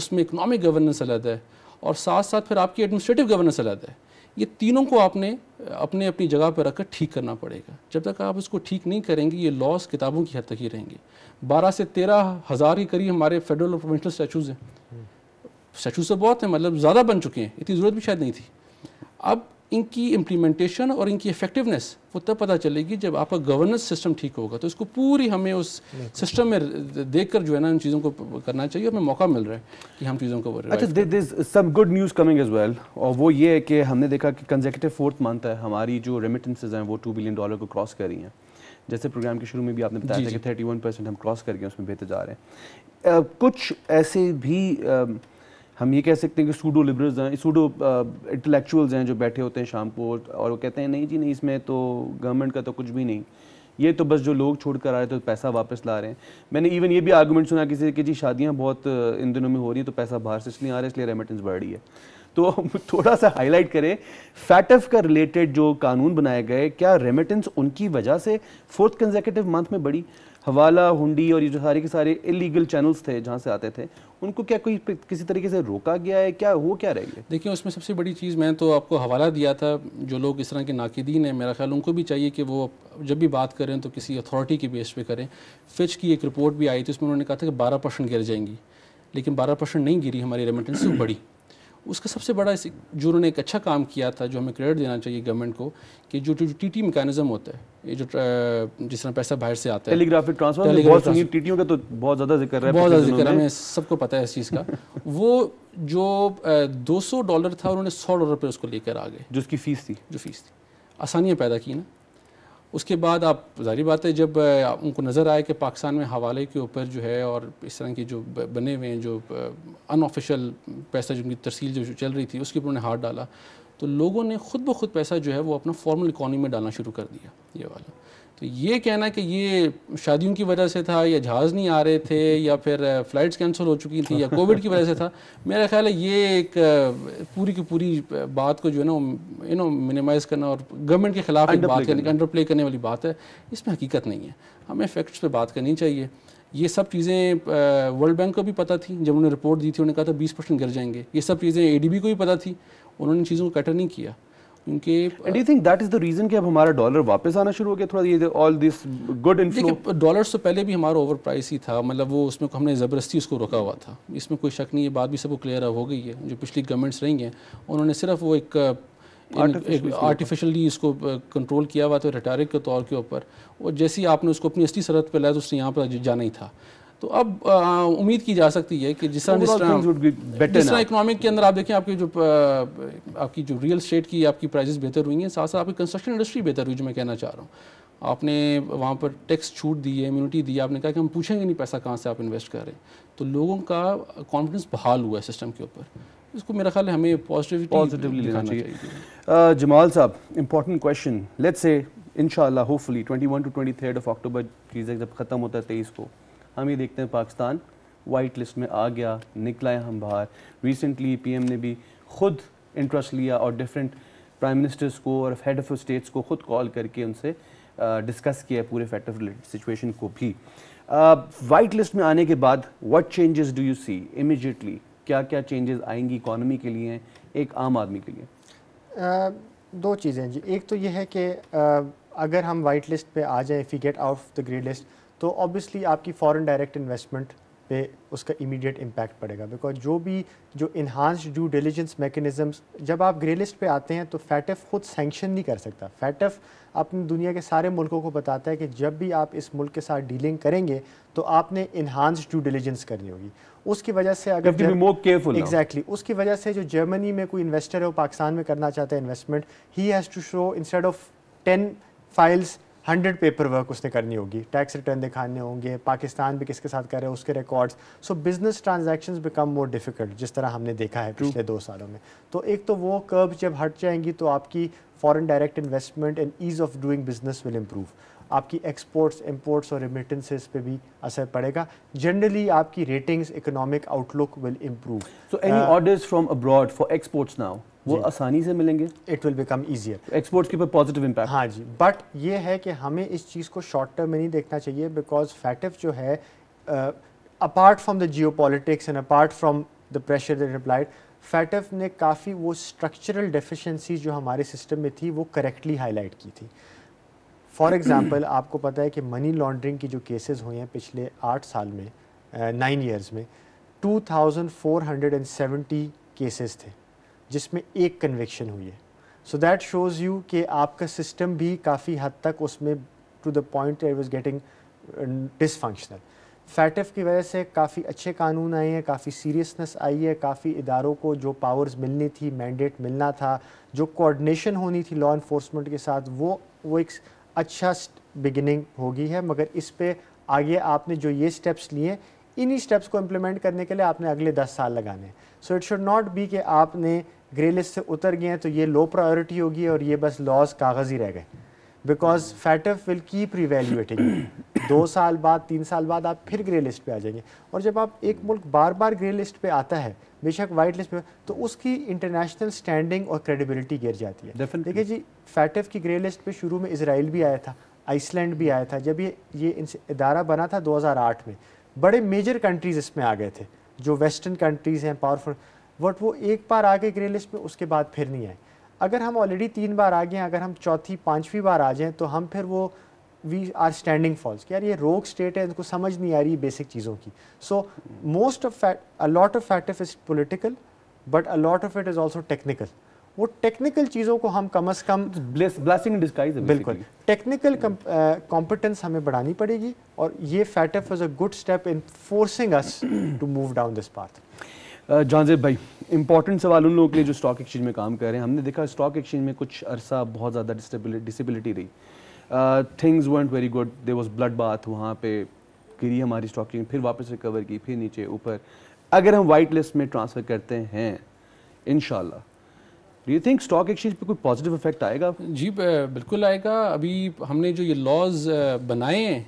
उसमें इकनॉमिक गवर्नेंस अलग है और साथ साथ फिर आपकी एडमिनिस्ट्रेटिव गवर्नेंस अलग है ये तीनों को आपने अपने अपनी जगह पर रखकर ठीक करना पड़ेगा जब तक आप उसको ठीक नहीं करेंगे ये लॉस किताबों की हद तक ही रहेंगे बारह से तेरह हज़ार के करीब हमारे फेडरल और प्रोविंशल स्टैचूज़ हैं स्टैचूज़ हम्म। तो बहुत हैं मतलब ज़्यादा बन चुके हैं इतनी ज़रूरत भी शायद नहीं थी अब इनकी इम्प्लीमेंटेशन और इनकी इफेक्टिवनेस वो तब पता चलेगी जब आपका गवर्नेंस सिस्टम ठीक होगा तो इसको पूरी हमें उस सिस्टम में देख कर जो है ना इन चीज़ों को करना चाहिए हमें मौका मिल रहा है कि हम चीज़ों को अच्छा this some good news coming as well और वो ये है कि हमने देखा कि कंजेकेटिव फोर्थ मंथ है हमारी जो रेमिटेंसेज हैं वो टू बिलियन डॉलर को क्रॉस कर रही हैं जैसे प्रोग्राम के शुरू में भी आपने बताया था कि थर्टी वन परसेंट हम क्रॉस करके उसमें बेहतर जा रहे हैं कुछ ऐसे भी हम ये कह सकते हैं कि सूडो लिबरल्स हैं सूडो इंटेलेक्चुअल्स uh, हैं जो बैठे होते हैं शाम को और वो कहते हैं नहीं जी नहीं इसमें तो गवर्नमेंट का तो कुछ भी नहीं ये तो बस जो लोग छोड़ कर आ रहे थे तो पैसा वापस ला रहे हैं मैंने इवन ये भी आर्गूमेंट सुना किसी कि जी शादियाँ बहुत uh, इन दिनों में हो रही हैं तो पैसा बाहर से इसलिए आ रहा है इसलिए रेमिटेंस बढ़ रही है तो थोड़ा सा हाईलाइट करें फैटफ का रिलेटेड जो कानून बनाए गए क्या रेमिटेंस उनकी वजह से फोर्थ कंजेकेटिव मंथ में बढ़ी हवाला हुंडी और ये जो सारे के सारे इलीगल चैनल्स थे जहाँ से आते थे उनको क्या कोई किसी तरीके से रोका गया है क्या वो क्या रहेंगे देखिए उसमें सबसे बड़ी चीज़ मैं तो आपको हवाला दिया था जो लोग इस तरह के नाकदीन हैं मेरा ख्याल उनको भी चाहिए कि वो जब भी बात करें तो किसी अथॉरिटी के बेस पे करें फिच की एक रिपोर्ट भी आई थी उसमें उन्होंने कहा था कि बारह परसेंट गिर जाएंगी लेकिन बारह परसेंट नहीं गिरी हमारी रेमिटेंस बढ़ी उसका सबसे बड़ा जो उन्होंने एक अच्छा काम किया था जो हमें क्रेडिट देना चाहिए गवर्नमेंट को कि जो टी टी मैकेनिज्म होता है ये जो जिस तरह पैसा बाहर से आता है टेलीग्राफिक ट्रांसफर टीटीओं का तो बहुत ज़्यादा जिक्र है बहुत ज़्यादा जिक्र हमें सबको पता है इस चीज़ का वो जो दो डॉलर था उन्होंने सौ डॉलर पर उसको लेकर आ गए जो उसकी फीस थी जो फीस थी आसानियाँ पैदा की ना उसके बाद आप जारी बात है जब उनको नज़र आए कि पाकिस्तान में हवाले के ऊपर जो है और इस तरह के जो बने हुए हैं जो अनऑफिशल पैसा जिनकी तरसील जो चल रही थी उसके ऊपर उन्होंने हाथ डाला तो लोगों ने खुद ब खुद पैसा जो है वो अपना फॉर्मल इकोनॉमी में डालना शुरू कर दिया ये वाला तो ये कहना कि ये शादियों की वजह से था या जहाज़ नहीं आ रहे थे या फिर फ़्लाइट्स कैंसिल हो चुकी थी या कोविड की वजह से था मेरा ख्याल है ये एक पूरी की पूरी बात को जो है ना यू नो मिनिमाइज़ करना और गवर्नमेंट के ख़िलाफ़ एक बात करने अंडर प्ले करने वाली बात है इसमें हकीकत नहीं है हमें फैक्ट्स पर बात करनी चाहिए ये सब चीज़ें वर्ल्ड बैंक को भी पता थी जब उन्होंने रिपोर्ट दी थी उन्होंने कहा था बीस परसेंट गिर जाएंगे ये सब चीज़ें ए को भी पता थी उन्होंने चीज़ों को कटर नहीं किया क्योंकि do think that is the reason कि अब हमारा डॉलर वापस आना शुरू हो गया थोड़ा ये all this good inflow dollar से पहले भी हमारा ओवर प्राइस ही था मतलब वो उसमें हमने ज़बरदस्ती उसको रोका हुआ था इसमें कोई शक नहीं है बात भी सबको क्लियर हो गई है जो पिछली गवर्नमेंट्स रही हैं उन्होंने सिर्फ वो एक इसको कंट्रोल किया हुआ था के तौर के ऊपर और जैसे ही आपने उसको अपनी असली सरहद पर लाया तो उसने यहाँ पर जाना ही था तो अब उम्मीद की जा सकती है कि जिस तरह इकोनॉमिक के अंदर आप देखें आपकी जो आपकी जो रियल स्टेट की आपकी प्राइजेस बेहतर हुई हैं साथ साथ आपकी कंस्ट्रक्शन इंडस्ट्री बेहतर हुई जो मैं कहना चाह रहा हूँ आपने वहाँ पर टैक्स छूट दी है इम्यूनिटी दी आपने कहा कि हम पूछेंगे नहीं पैसा कहाँ से आप इन्वेस्ट कर रहे हैं तो लोगों का कॉन्फिडेंस बहाल हुआ है सिस्टम के ऊपर इसको मेरा ख्याल है हमें पॉजिटिव पॉजिटिवली लेना चाहिए जमाल साहब इंपॉर्टेंट क्वेश्चन लेट्स से इनशाला hopefully twenty one to twenty third of October चीज़ें जब ख़त्म होता है तेईस को हम ये देखते हैं पाकिस्तान वाइट लिस्ट में आ गया निकला है हम बाहर रिसेंटली पीएम ने भी खुद इंटरेस्ट लिया और डिफरेंट प्राइम मिनिस्टर्स को और हेड ऑफ स्टेट्स को खुद कॉल करके उनसे डिस्कस किया है पूरे फैक्टर सिचुएशन को भी वाइट लिस्ट में आने के बाद what changes do you see immediately क्या क्या चेंजेस आएंगी इकॉनमी के लिए एक आम आदमी के लिए uh, दो चीज़ें जी एक तो यह है कि uh, अगर हम वाइट लिस्ट पर आ जाए if you get out the grey list तो ऑब्वियसली आपकी फॉरेन डायरेक्ट इन्वेस्टमेंट पे उसका इमीडिएट इम्पैक्ट पड़ेगा बिकॉज जो भी जो इन्हांस्ड ड्यू डिलीजेंस मैकेनिज़म्स जब आप ग्रे लिस्ट पर आते हैं तो फैटफ खुद सेंक्शन नहीं कर सकता फैटफ अपनी दुनिया के सारे मुल्कों को बताता है कि जब भी आप इस मुल्क के साथ डीलिंग करेंगे तो आपने इन्हांस ड्यू डिलीजेंस करनी होगी उसकी वजह से अगर एग्जैक्टली exactly, उसकी वजह से जो जर्मनी में कोई इन्वेस्टर है वो पाकिस्तान में करना चाहता है इन्वेस्टमेंट ही has to show instead of ten files hundred paperwork उसने करनी होगी टैक्स रिटर्न दिखाने होंगे पाकिस्तान भी किसके साथ कर रहे हैं उसके records so business transaction become more difficult जिस तरह हमने देखा है पिछले दो सालों में तो एक तो वो कर्ब जब हट जाएंगी तो आपकी foreign direct investment and ease of doing business will improve आपकी एक्सपोर्ट्स इम्पोर्ट्स और रिमिटेंसेस पे भी असर पड़ेगा जनरली आपकी ratings economic outlook will improve so any orders from abroad for exports now वो आसानी से मिलेंगे it will become easier exports के ऊपर पॉजिटिव इम्पैक्ट हाँ जी बट ये है कि हमें इस चीज़ को शॉर्ट टर्म में नहीं देखना चाहिए बिकॉज फैटिव जो है apart from the geopolitics and apart from the pressure that applied FATF ने काफ़ी वो स्ट्रक्चरल डेफिशेंसी जो हमारे सिस्टम में थी वो करेक्टली हाईलाइट की थी फॉर एग्ज़ाम्पल आपको पता है कि मनी लॉन्ड्रिंग की जो केसेज हुए हैं पिछले आठ साल में नाइन uh, ईयर्स में two thousand four hundred and seventy cases थे जिसमें एक कन्वेक्शन हुई है सो दैट शोज़ यू कि आपका सिस्टम भी काफ़ी हद तक उसमें to the point I was getting dysfunctional FATF की वजह से काफ़ी अच्छे कानून आए हैं काफ़ी सीरियसनेस आई है काफ़ी इदारों को जो पावर्स मिलनी थी मैंडेट मिलना था जो कोऑर्डिनेशन होनी थी लॉ इन्फोर्समेंट के साथ वो वो एक अच्छा बिगिनिंग होगी है मगर इस पर आगे आपने जो ये स्टेप्स लिए इन्हीं स्टेप्स को इम्प्लीमेंट करने के लिए आपने अगले दस साल लगाने so it should not be कि आपने ग्रे लिस्ट से उतर गए हैं तो ये लो प्रायोरिटी होगी और ये बस लॉस कागज़ ही रह गए because FATF will keep reevaluating दो साल बाद तीन साल बाद आप फिर ग्रे लिस्ट पे आ जाएंगे और जब आप एक मुल्क बार बार ग्रे लिस्ट पे आता है बेशक वाइट लिस्ट पे तो उसकी इंटरनेशनल स्टैंडिंग और क्रेडिबिलिटी गिर जाती है देखिए जी फैटफ की ग्रे लिस्ट पे शुरू में इसराइल भी आया था आइसलैंड भी आया था जब ये ये इदारा बना था 2008 में बड़े मेजर कंट्रीज़ इसमें आ गए थे जो वेस्टर्न कंट्रीज़ हैं पावरफुल बट वो एक बार आ गए ग्रे लिस्ट में उसके बाद फिर नहीं आए अगर हम ऑलरेडी तीन बार आ गए अगर हम चौथी पाँचवीं बार आ जाएँ तो हम फिर वो वी आर स्टैंडिंग फॉल्स कि यार ये रोग स्टेट है इनको समझ नहीं आ रही बेसिक चीज़ों की so most of fact a lot of fact is political but a lot of it is also technical वो टेक्निकल चीज़ों को हम कम अज़ कम ब्लेसिंग डिस्काइज बिल्कुल टेक्निकल कॉम्पिटेंस hmm. uh, हमें बढ़ानी पड़ेगी और ये FATF is a good step in forcing us to move down this path Jahanzeb भाई इंपॉर्टेंट सवाल उन लोगों के लिए जो स्टॉक एक्सचेंज में काम कर रहे हैं हमने देखा स्टॉक एक्सचेंज में कुछ अरसा बहुत ज़्यादा डिसेबिलिटी रही things went very good they was bloodbath वहाँ पे गिरी हमारी स्टॉक एक्सचेंज फिर वापस रिकवर की फिर नीचे ऊपर अगर हम वाइट लिस्ट में ट्रांसफ़र करते हैं in do you think stock exchange पे कोई पॉजिटिव इफेक्ट आएगा जी बिल्कुल आएगा अभी हमने जो ये लॉज uh, बनाए हैं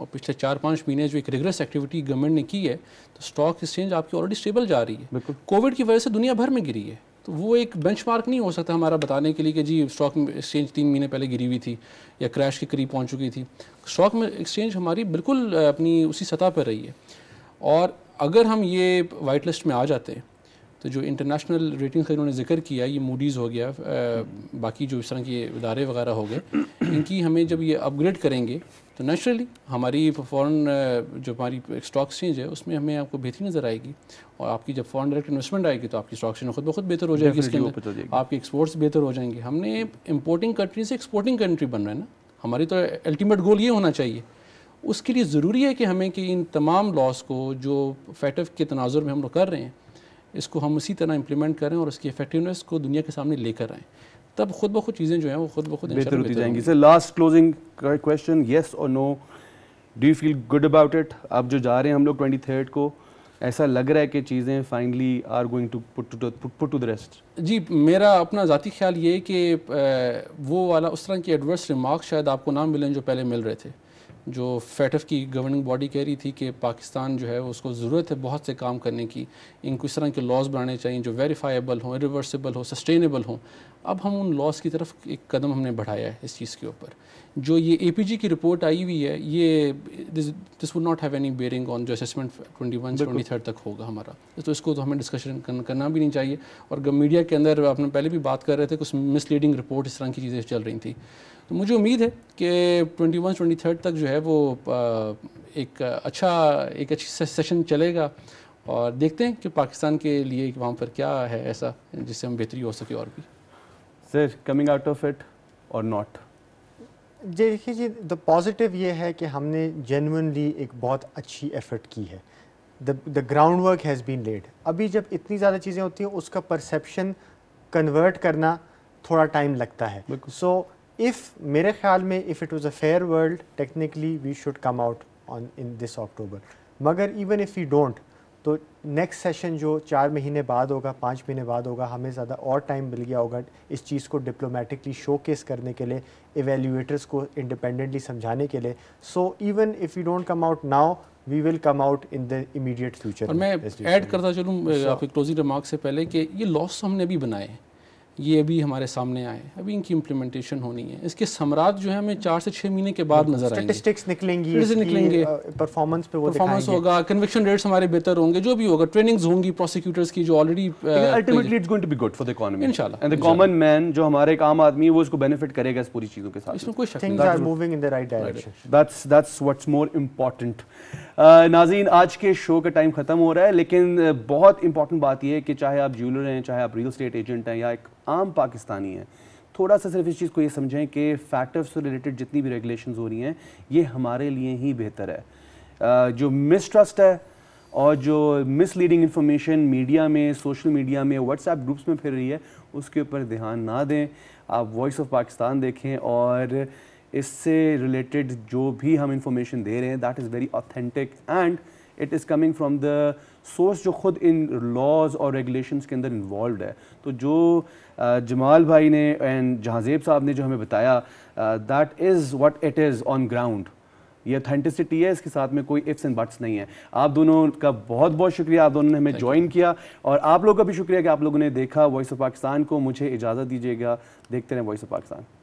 और पिछले चार पाँच महीने जो एक रेगुलस एक्टिविटी गवर्नमेंट ने की है तो स्टॉक एक्सचेंज आपकी ऑलरेडी स्टेबल जा रही है कोविड की वजह से दुनिया भर में गिरी है तो वो एक बेंचमार्क नहीं हो सकता हमारा बताने के लिए कि जी स्टॉक एक्सचेंज तीन महीने पहले गिरी हुई थी या क्रैश के करीब पहुंच चुकी थी स्टॉक में एक्सचेंज हमारी बिल्कुल अपनी उसी सतह पर रही है और अगर हम ये वाइट लिस्ट में आ जाते हैं तो जो इंटरनेशनल रेटिंग का इन्होंने जिक्र किया ये मूडीज़ हो गया आ, बाकी जो इस तरह के इदारे वगैरह हो गए इनकी हमें जब ये अपग्रेड करेंगे तो नेचुरली हमारी फॉरेन जो हमारी स्टॉक एक्सचेंज है उसमें हमें आपको बेहतरी नज़र आएगी और आपकी जब फॉरेन डायरेक्ट इन्वेस्टमेंट आएगी तो आपकी स्टॉक एक्सचेंज खुद ब खुद बेहतर हो जाएगी इसके अंदर तो आपके एक्सपोर्ट्स बेहतर हो जाएंगे हमने इम्पोर्टिंग कंट्री से एक्सपोर्टिंग कंट्री बन रहे हैं ना हमारी तो अल्टीमेट गोल ये होना चाहिए उसके लिए ज़रूरी है कि हमें कि इन तमाम लॉस को जो फैटअप के तनाज़र में हम लोग कर रहे हैं इसको हम उसी तरह इम्प्लीमेंट करें और उसकी इफेक्टिवनेस को दुनिया के सामने लेकर आएँ तब खुद ब खुद चीज़ें जो हैं वो खुद ब खुद बेहतर होती जाएंगी sir last closing question yes और no do you feel good about it अब जो जा रहे हैं हम लोग ट्वेंटी थर्ड को ऐसा लग रहा है कि चीज़ें finally are going to put to put put to the rest जी मेरा अपना ज़ाती ख्याल ये कि वो वाला उस तरह के एडवर्स रिमार्क शायद आपको ना मिलें जो पहले मिल रहे थे जो फैटफ की गवर्निंग बॉडी कह रही थी कि पाकिस्तान जो है उसको ज़रूरत है बहुत से काम करने की इनको इस तरह के लॉज बनाने चाहिए जो वेरीफाइबल हों रिवर्सिबल हो सस्टेनेबल हों अब हम उन लॉज की तरफ एक कदम हमने बढ़ाया है इस चीज़ के ऊपर जो ये ए की रिपोर्ट आई हुई है ये this would not have any bearing on जो assessment twenty one twenty third तक होगा हमारा तो इसको तो हमें डिस्कशन करना भी नहीं चाहिए और मीडिया के अंदर आपने पहले भी बात कर रहे थे कुछ मिसलीडिंग रिपोर्ट इस तरह की चीज़ें चल रही थी तो मुझे उम्मीद है कि ट्वेंटी वन ट्वेंटी थर्ड तक जो है वो एक अच्छा एक अच्छी सेशन चलेगा और देखते हैं कि पाकिस्तान के लिए वहाँ पर क्या है ऐसा जिससे हम बेहतरी हो सके और भी sir coming out of it और नॉट जी देखिए जी द पॉजिटिव ये है कि हमने जेनुनली एक बहुत अच्छी एफर्ट की है the ground work has been laid अभी जब इतनी ज़्यादा चीज़ें होती हैं उसका परसेप्शन कन्वर्ट करना थोड़ा टाइम लगता है सो so, इफ़ मेरे ख्याल में if it was a fair world technically we should come out on in this October मगर इवन इफ़ यू डोंट तो नेक्स्ट सेशन जो चार महीने बाद होगा पाँच महीने बाद होगा हमें ज़्यादा और टाइम मिल गया होगा इस चीज़ को डिप्लोमेटिकली शोकेस करने के लिए इवेल्यूएटर्स को इंडिपेंडेंटली समझाने के लिए so even if you don't come out now we will come out in the immediate future मैं ऐड करता चलूँ so, आपके क्लोजिंग रिमार्क से पहले कि ये लॉस हमने अभी बनाए हैं ये अभी हमारे सामने आए अभी इनकी इम्प्लीमेंटेशन होनी है इसके सम्राट जो है हमें चार से छः महीने के बाद नजर आएंगे से निकलेंगे परफॉर्मेंस पे वो परफॉर्मेंस होगा कन्विक्शन रेट्स हमारे बेहतर होंगे जो भी होगा ट्रेनिंग्स होंगी प्रोसिक्यूटर्स की जो already ultimately it's going to be good for the इंशाल्लाह एंड द कॉमन मैन जो हमारे एक आम आदमी है वो इसको बेनिफिट करेगा इस पूरी चीजों के साथ इसमें कोई शक नहीं things are moving in the right direction that's that's what's more important नाजीन आज के शो का टाइम ख़त्म हो रहा है लेकिन बहुत इंपॉर्टेंट बात यह है कि चाहे आप ज्वेलर हैं चाहे आप रियल स्टेट एजेंट हैं या एक आम पाकिस्तानी हैं थोड़ा सा सिर्फ इस चीज़ को ये समझें कि फैक्टर्स से रिलेटेड जितनी भी रेगुलेशन हो रही हैं ये हमारे लिए ही बेहतर है जो मिसट्रस्ट है और जो मिसलीडिंग इन्फॉर्मेशन मीडिया में सोशल मीडिया में व्हाट्सएप ग्रुप्स में फिर रही है उसके ऊपर ध्यान ना दें आप वॉइस ऑफ पाकिस्तान देखें और इससे रिलेटेड जो भी हम इंफॉर्मेशन दे रहे हैं that is very authentic and it is coming from the source जो ख़ुद इन लॉज और रेगुलेशंस के अंदर इन्वॉल्व है तो जो जमाल भाई ने एंड जहाँजेब साहब ने जो हमें बताया that is what it is on ground ये अथेंटिसिटी है इसके साथ में कोई इफ्स एंड बट्स नहीं है आप दोनों का बहुत बहुत शुक्रिया आप दोनों ने हमें ज्वाइन किया और आप लोगों का भी शुक्रिया कि आप लोगों ने देखा वॉइस ऑफ पाकिस्तान को मुझे इजाज़त दीजिएगा देखते रहें वॉइस ऑफ पाकिस्तान